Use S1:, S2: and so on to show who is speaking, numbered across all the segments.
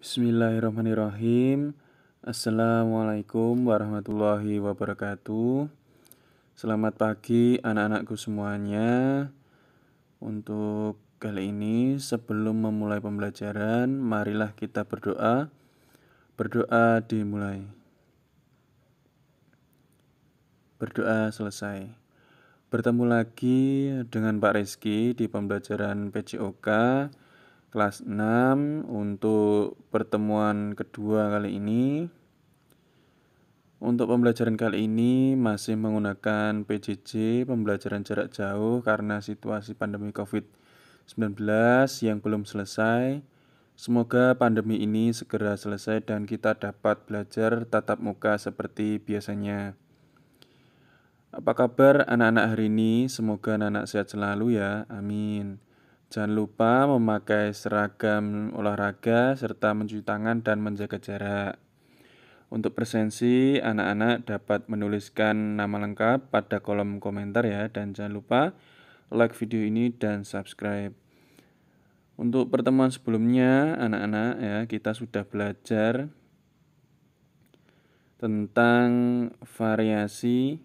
S1: Bismillahirrahmanirrahim. Assalamualaikum warahmatullahi wabarakatuh. Selamat pagi anak-anakku semuanya. Untuk kali ini sebelum memulai pembelajaran, marilah kita berdoa. Berdoa dimulai. Berdoa selesai. Bertemu lagi dengan Pak Rizky di pembelajaran PJOK kelas 6 untuk pertemuan kedua kali ini. Untuk pembelajaran kali ini masih menggunakan PJJ pembelajaran jarak jauh karena situasi pandemi Covid-19 yang belum selesai. Semoga pandemi ini segera selesai dan kita dapat belajar tatap muka seperti biasanya. Apa kabar anak-anak hari ini? Semoga anak-anak sehat selalu ya. Amin. Jangan lupa memakai seragam olahraga serta mencuci tangan dan menjaga jarak. Untuk presensi, anak-anak dapat menuliskan nama lengkap pada kolom komentar ya dan jangan lupa like video ini dan subscribe. Untuk pertemuan sebelumnya, anak-anak ya, kita sudah belajar tentang variasi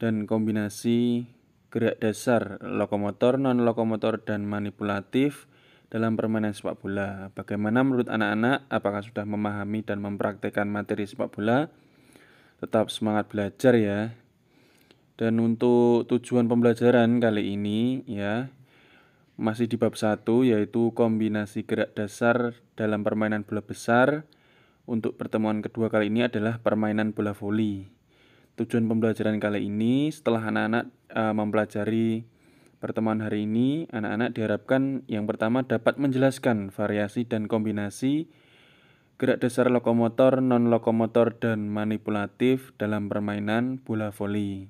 S1: dan kombinasi gerak dasar lokomotor, non lokomotor dan manipulatif dalam permainan sepak bola. Bagaimana menurut anak-anak? Apakah sudah memahami dan mempraktekkan materi sepak bola? Tetap semangat belajar ya. Dan untuk tujuan pembelajaran kali ini ya masih di bab 1 yaitu kombinasi gerak dasar dalam permainan bola besar. Untuk pertemuan kedua kali ini adalah permainan bola voli. Tujuan pembelajaran kali ini setelah anak-anak e, mempelajari pertemuan hari ini, anak-anak diharapkan yang pertama dapat menjelaskan variasi dan kombinasi gerak dasar lokomotor, non-lokomotor, dan manipulatif dalam permainan bola voli.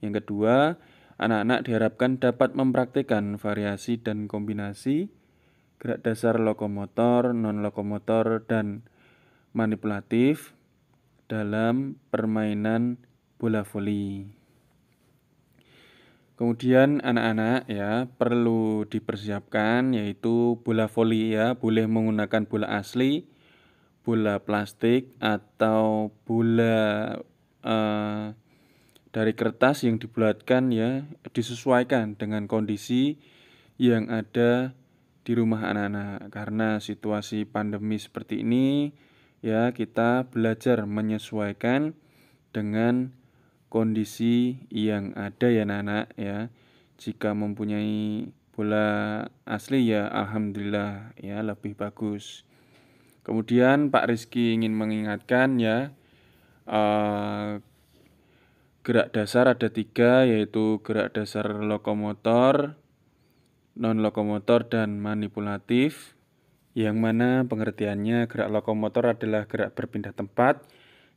S1: Yang kedua, anak-anak diharapkan dapat mempraktikkan variasi dan kombinasi gerak dasar lokomotor, non-lokomotor, dan manipulatif dalam permainan bola voli. Kemudian anak-anak ya perlu dipersiapkan yaitu bola voli ya, boleh menggunakan bola asli, bola plastik atau bola uh, dari kertas yang dibulatkan ya disesuaikan dengan kondisi yang ada di rumah anak-anak karena situasi pandemi seperti ini ya kita belajar menyesuaikan dengan kondisi yang ada ya anak-anak ya. Jika mempunyai bola asli ya alhamdulillah ya lebih bagus. Kemudian Pak Rizky ingin mengingatkan ya uh, gerak dasar ada tiga yaitu gerak dasar lokomotor, non lokomotor dan manipulatif yang mana pengertiannya gerak lokomotor adalah gerak berpindah tempat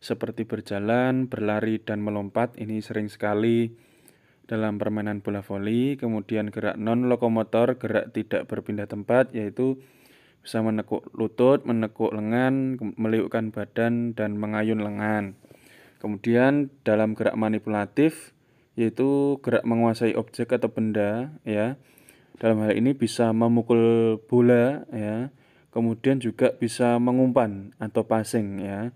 S1: seperti berjalan, berlari, dan melompat. Ini sering sekali dalam permainan bola voli. Kemudian gerak non lokomotor, gerak tidak berpindah tempat yaitu bisa menekuk lutut, menekuk lengan, meliukkan badan, dan mengayun lengan. Kemudian dalam gerak manipulatif yaitu gerak menguasai objek atau benda ya. Dalam hal ini bisa memukul bola ya, Kemudian juga bisa mengumpan atau passing ya.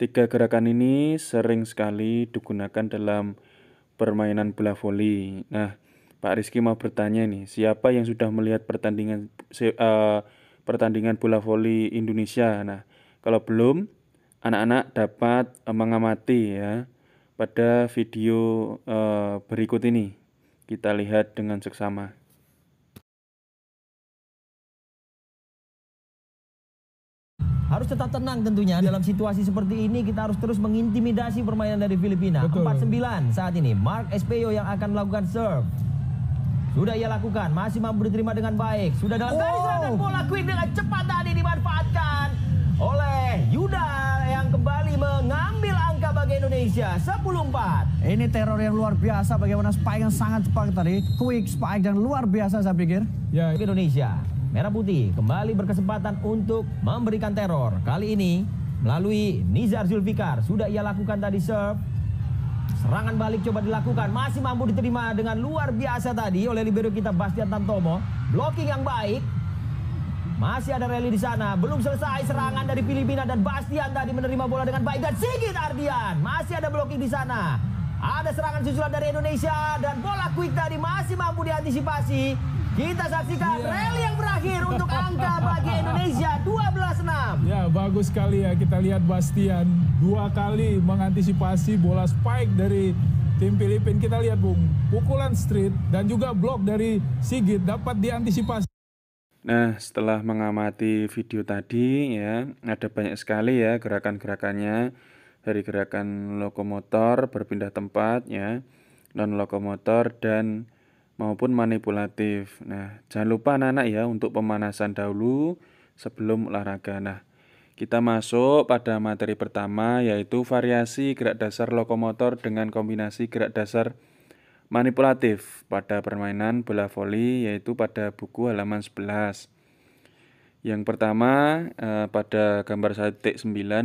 S1: Tiga gerakan ini sering sekali digunakan dalam permainan bola voli. Nah, Pak Rizky mau bertanya nih, siapa yang sudah melihat pertandingan uh, pertandingan bola voli Indonesia? Nah, kalau belum, anak-anak dapat eh, mengamati ya pada video uh, berikut ini. Kita lihat dengan seksama.
S2: harus tetap tenang tentunya dalam situasi seperti ini kita harus terus mengintimidasi permainan dari Filipina. Betul. 49 saat ini Mark Espeyo yang akan melakukan serve. Sudah ia lakukan, masih mampu diterima dengan baik. Sudah dalam garis wow. serangan bola Queen dengan cepat tadi dimanfaatkan oleh Yuda yang kembali mengambil angka bagi Indonesia 10-4. Ini teror yang luar biasa bagaimana spike yang sangat cepat tadi, quick spike dan luar biasa saya pikir. Ya, Indonesia. Merah Putih kembali berkesempatan untuk memberikan teror. Kali ini melalui Nizar Zulfikar. Sudah ia lakukan tadi serve. Serangan balik coba dilakukan. Masih mampu diterima dengan luar biasa tadi oleh libero kita Bastian Tantomo. Blocking yang baik. Masih ada rally di sana. Belum selesai serangan dari Filipina dan Bastian tadi menerima bola dengan baik. Dan Sigit Ardian masih ada blocking di sana. Ada serangan susulan dari Indonesia dan bola quick tadi masih mampu diantisipasi. Kita saksikan yeah. rally yang berakhir untuk angka bagi Indonesia 12-6. Ya, bagus sekali ya. Kita lihat Bastian dua kali mengantisipasi bola spike dari tim Filipin. Kita lihat, Bung. Pukulan street dan juga blok dari Sigit dapat diantisipasi.
S1: Nah, setelah mengamati video tadi ya, ada banyak sekali ya gerakan-gerakannya dari gerakan lokomotor berpindah tempat ya, non lokomotor dan maupun manipulatif. Nah, jangan lupa anak-anak ya untuk pemanasan dahulu sebelum olahraga. Nah, kita masuk pada materi pertama yaitu variasi gerak dasar lokomotor dengan kombinasi gerak dasar manipulatif pada permainan bola voli yaitu pada buku halaman 11. Yang pertama eh, pada gambar 1.9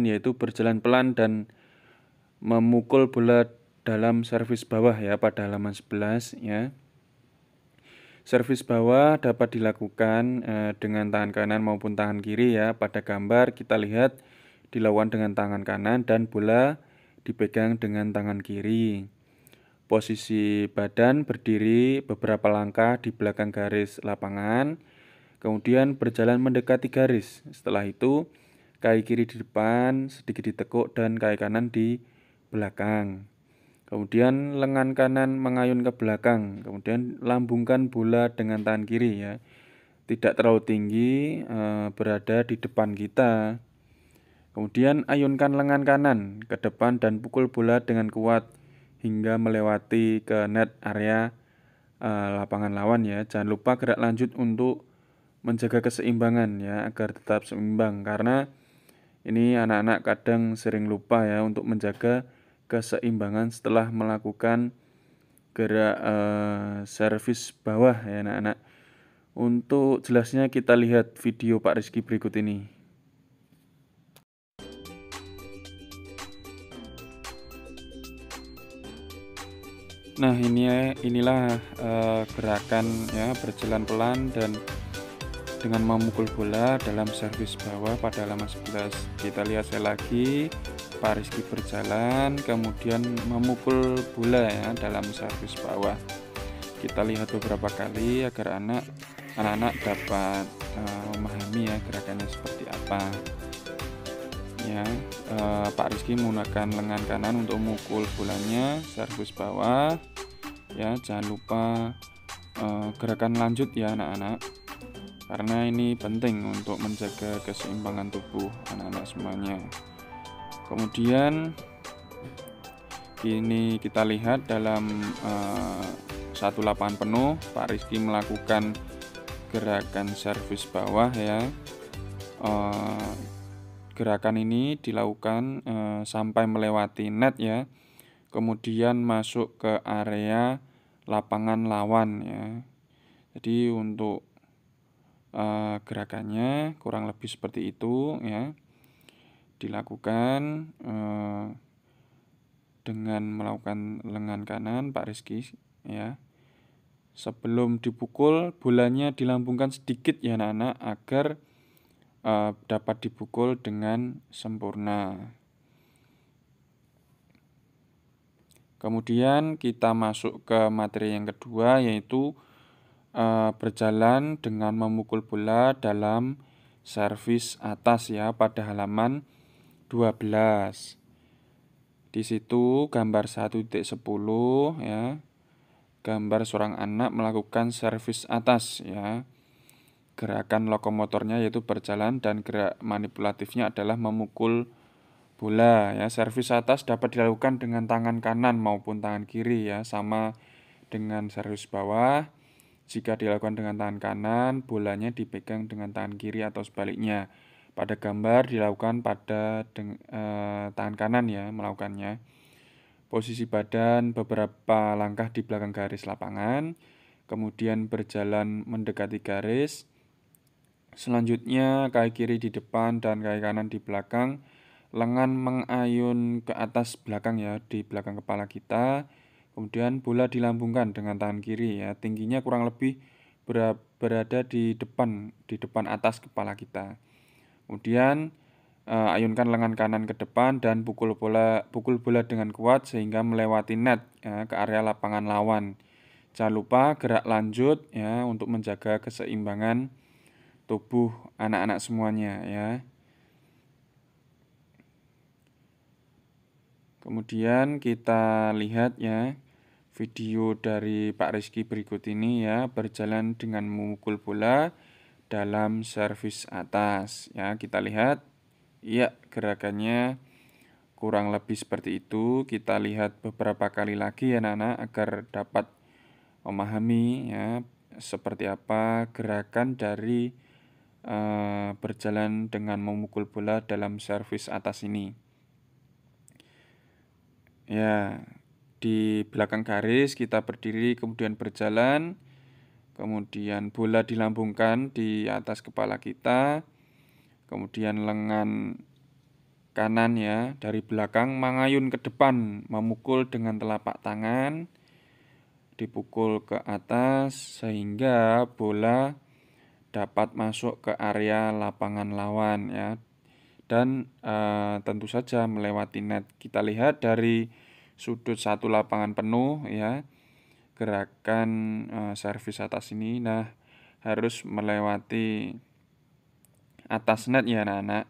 S1: yaitu berjalan pelan dan memukul bola dalam servis bawah ya pada halaman 11 ya. Servis bawah dapat dilakukan eh, dengan tangan kanan maupun tangan kiri ya. Pada gambar kita lihat dilawan dengan tangan kanan dan bola dipegang dengan tangan kiri. Posisi badan berdiri beberapa langkah di belakang garis lapangan, kemudian berjalan mendekati garis. Setelah itu, kaki kiri di depan, sedikit ditekuk dan kaki kanan di belakang. Kemudian lengan kanan mengayun ke belakang, kemudian lambungkan bola dengan tangan kiri ya. Tidak terlalu tinggi, e, berada di depan kita. Kemudian ayunkan lengan kanan ke depan dan pukul bola dengan kuat hingga melewati ke net area e, lapangan lawan ya. Jangan lupa gerak lanjut untuk menjaga keseimbangan ya agar tetap seimbang karena ini anak-anak kadang sering lupa ya untuk menjaga keseimbangan setelah melakukan gerak eh, servis bawah ya anak-anak. Untuk jelasnya kita lihat video Pak Rizky berikut ini. Nah ini inilah eh, gerakan ya berjalan pelan dan dengan memukul bola dalam servis bawah pada lama 11 kita lihat saya lagi Pak Rizky berjalan kemudian memukul bola ya dalam servis bawah kita lihat beberapa kali agar anak anak-anak dapat uh, memahami ya gerakannya seperti apa ya uh, Pak Rizky menggunakan lengan kanan untuk memukul bolanya servis bawah ya jangan lupa uh, gerakan lanjut ya anak-anak karena ini penting untuk menjaga keseimbangan tubuh anak-anak semuanya kemudian ini kita lihat dalam uh, satu lapangan penuh Pak Rizky melakukan gerakan servis bawah ya uh, gerakan ini dilakukan uh, sampai melewati net ya kemudian masuk ke area lapangan lawan ya jadi untuk uh, gerakannya kurang lebih seperti itu ya dilakukan eh, dengan melakukan lengan kanan Pak Rizky ya. Sebelum dipukul bolanya dilambungkan sedikit ya anak-anak agar eh, dapat dipukul dengan sempurna. Kemudian kita masuk ke materi yang kedua yaitu eh, berjalan dengan memukul bola dalam servis atas ya pada halaman 12. Di situ gambar 1.10 ya. Gambar seorang anak melakukan servis atas ya. Gerakan lokomotornya yaitu berjalan dan gerak manipulatifnya adalah memukul bola ya. Servis atas dapat dilakukan dengan tangan kanan maupun tangan kiri ya, sama dengan servis bawah. Jika dilakukan dengan tangan kanan, bolanya dipegang dengan tangan kiri atau sebaliknya. Pada gambar dilakukan pada deng, e, tangan kanan ya melakukannya. Posisi badan beberapa langkah di belakang garis lapangan, kemudian berjalan mendekati garis. Selanjutnya kaki kiri di depan dan kaki kanan di belakang. Lengan mengayun ke atas belakang ya di belakang kepala kita. Kemudian bola dilambungkan dengan tangan kiri ya. Tingginya kurang lebih berada di depan di depan atas kepala kita. Kemudian uh, ayunkan lengan kanan ke depan dan pukul bola pukul bola dengan kuat sehingga melewati net ya, ke area lapangan lawan. Jangan lupa gerak lanjut ya untuk menjaga keseimbangan tubuh anak-anak semuanya ya. Kemudian kita lihat ya video dari Pak Rizky berikut ini ya berjalan dengan memukul bola dalam servis atas ya kita lihat ya gerakannya kurang lebih seperti itu kita lihat beberapa kali lagi ya Nana agar dapat memahami ya seperti apa gerakan dari uh, berjalan dengan memukul bola dalam servis atas ini ya di belakang garis kita berdiri kemudian berjalan kemudian bola dilambungkan di atas kepala kita, kemudian lengan kanan ya dari belakang mengayun ke depan memukul dengan telapak tangan dipukul ke atas sehingga bola dapat masuk ke area lapangan lawan ya dan e, tentu saja melewati net kita lihat dari sudut satu lapangan penuh ya gerakan uh, servis atas ini nah harus melewati atas net ya anak-anak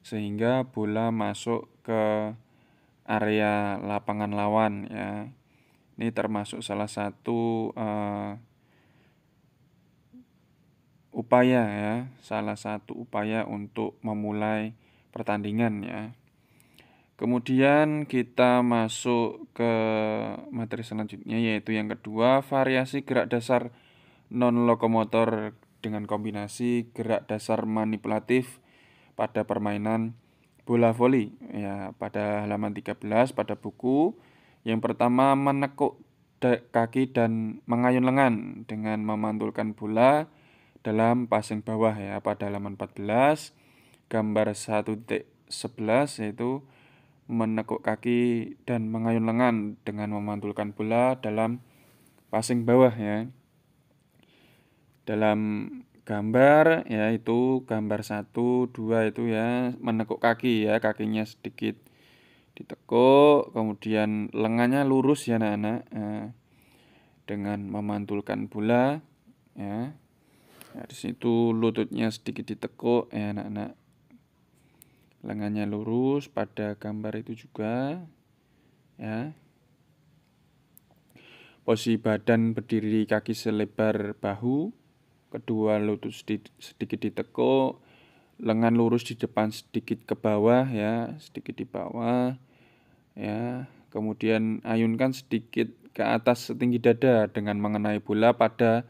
S1: sehingga bola masuk ke area lapangan lawan ya ini termasuk salah satu uh, upaya ya salah satu upaya untuk memulai pertandingan ya Kemudian kita masuk ke materi selanjutnya yaitu yang kedua variasi gerak dasar non lokomotor dengan kombinasi gerak dasar manipulatif pada permainan bola voli ya pada halaman 13 pada buku yang pertama menekuk kaki dan mengayun lengan dengan memantulkan bola dalam passing bawah ya pada halaman 14 gambar 1.11 yaitu menekuk kaki dan mengayun lengan dengan memantulkan bola dalam passing bawah ya. Dalam gambar ya itu gambar 1 2 itu ya menekuk kaki ya, kakinya sedikit ditekuk, kemudian lengannya lurus ya anak-anak. Ya, dengan memantulkan bola ya. Nah, di situ lututnya sedikit ditekuk ya anak-anak lengannya lurus pada gambar itu juga ya posisi badan berdiri kaki selebar bahu kedua lutut sedikit ditekuk lengan lurus di depan sedikit ke bawah ya sedikit di bawah ya kemudian ayunkan sedikit ke atas setinggi dada dengan mengenai bola pada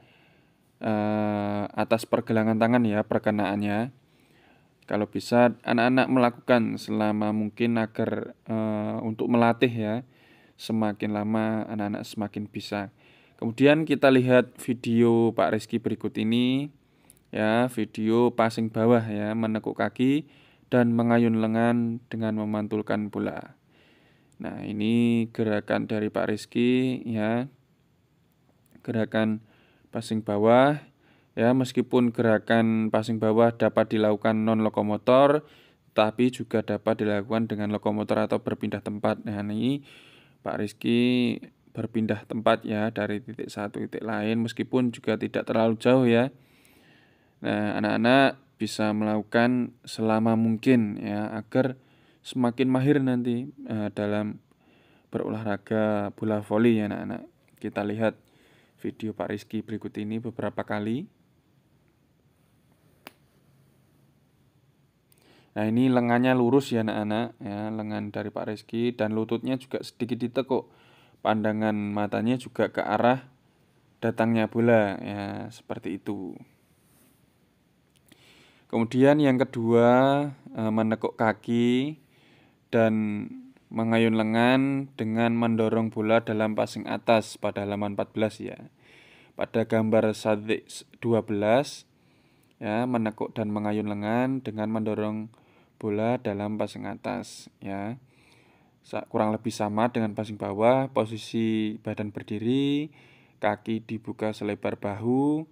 S1: uh, atas pergelangan tangan ya perkenaannya kalau bisa anak-anak melakukan selama mungkin agar e, untuk melatih ya semakin lama anak-anak semakin bisa kemudian kita lihat video Pak Rizky berikut ini ya video passing bawah ya menekuk kaki dan mengayun lengan dengan memantulkan bola nah ini gerakan dari Pak Rizky ya gerakan passing bawah Ya, meskipun gerakan passing bawah dapat dilakukan non lokomotor, tapi juga dapat dilakukan dengan lokomotor atau berpindah tempat. Nah, ini Pak Rizky berpindah tempat ya dari titik satu titik lain meskipun juga tidak terlalu jauh ya. Nah, anak-anak bisa melakukan selama mungkin ya agar semakin mahir nanti uh, dalam berolahraga bola voli ya anak-anak. Kita lihat video Pak Rizky berikut ini beberapa kali. Nah ini lengannya lurus ya anak-anak ya lengan dari Pak Rizky dan lututnya juga sedikit ditekuk. Pandangan matanya juga ke arah datangnya bola ya seperti itu. Kemudian yang kedua eh, menekuk kaki dan mengayun lengan dengan mendorong bola dalam passing atas pada halaman 14 ya. Pada gambar sadik 12 ya menekuk dan mengayun lengan dengan mendorong bola dalam passing atas ya kurang lebih sama dengan passing bawah posisi badan berdiri kaki dibuka selebar bahu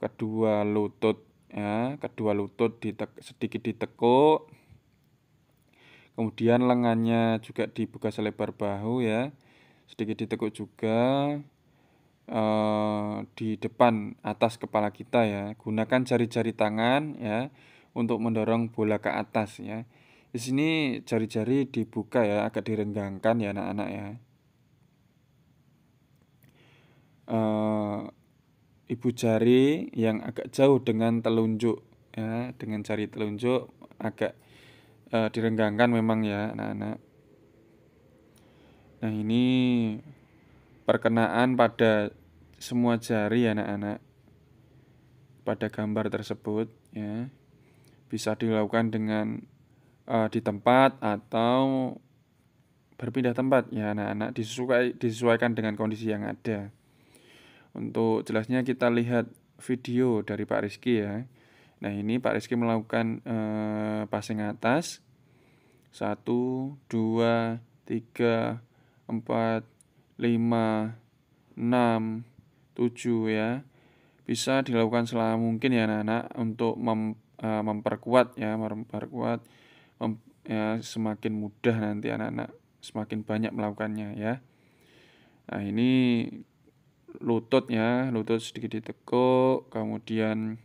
S1: kedua lutut ya kedua lutut ditek, sedikit ditekuk kemudian lengannya juga dibuka selebar bahu ya sedikit ditekuk juga Eh, di depan atas kepala kita ya. Gunakan jari-jari tangan ya untuk mendorong bola ke atas ya. Di sini jari-jari dibuka ya, agak direnggangkan ya anak-anak ya. e, ibu jari yang agak jauh dengan telunjuk ya, dengan jari telunjuk agak e, direnggangkan memang ya anak-anak. Nah ini perkenaan pada semua jari anak-anak pada gambar tersebut ya bisa dilakukan dengan uh, di tempat atau berpindah tempat ya anak-anak disesuaikan disesuaikan dengan kondisi yang ada untuk jelasnya kita lihat video dari Pak Rizky ya nah ini Pak Rizky melakukan uh, passing atas satu dua tiga empat 5, 6, 7 ya. Bisa dilakukan selama mungkin ya anak-anak untuk mem, uh, memperkuat ya, memperkuat mem, ya semakin mudah nanti anak-anak semakin banyak melakukannya ya. Nah, ini lutut ya, lutut sedikit ditekuk, kemudian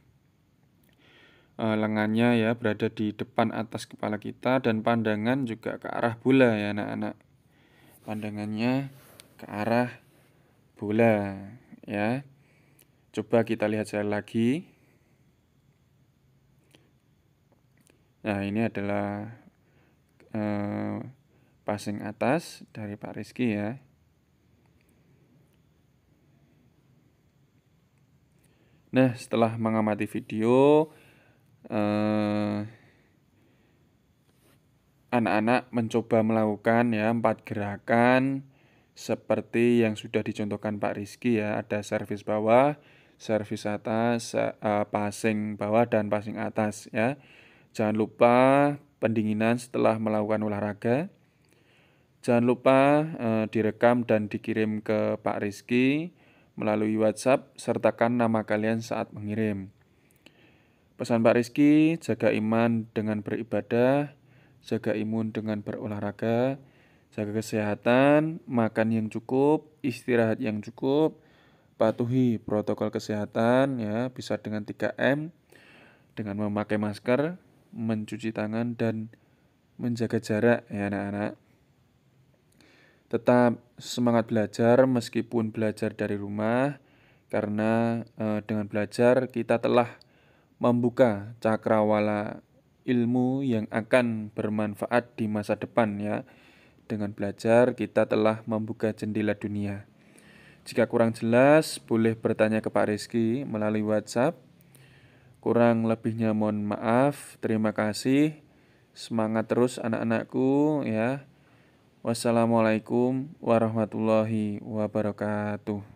S1: e, lengannya ya berada di depan atas kepala kita dan pandangan juga ke arah bola ya anak-anak. Pandangannya ke arah bola ya. Coba kita lihat sekali lagi. Nah, ini adalah eh, passing atas dari Pak Rizky ya. Nah, setelah mengamati video eh, anak-anak mencoba melakukan ya empat gerakan seperti yang sudah dicontohkan Pak Rizky ya, ada servis bawah, servis atas, eh, eh, passing bawah dan passing atas ya. Jangan lupa pendinginan setelah melakukan olahraga. Jangan lupa eh, direkam dan dikirim ke Pak Rizky melalui WhatsApp sertakan nama kalian saat mengirim. Pesan Pak Rizky, jaga iman dengan beribadah, jaga imun dengan berolahraga, jaga kesehatan, makan yang cukup, istirahat yang cukup, patuhi protokol kesehatan ya, bisa dengan 3M dengan memakai masker, mencuci tangan dan menjaga jarak ya anak-anak. Tetap semangat belajar meskipun belajar dari rumah karena e, dengan belajar kita telah membuka cakrawala ilmu yang akan bermanfaat di masa depan ya. Dengan belajar, kita telah membuka jendela dunia. Jika kurang jelas, boleh bertanya ke Pak Rizky melalui WhatsApp. Kurang lebihnya mohon maaf. Terima kasih. Semangat terus anak-anakku ya. Wassalamualaikum warahmatullahi wabarakatuh.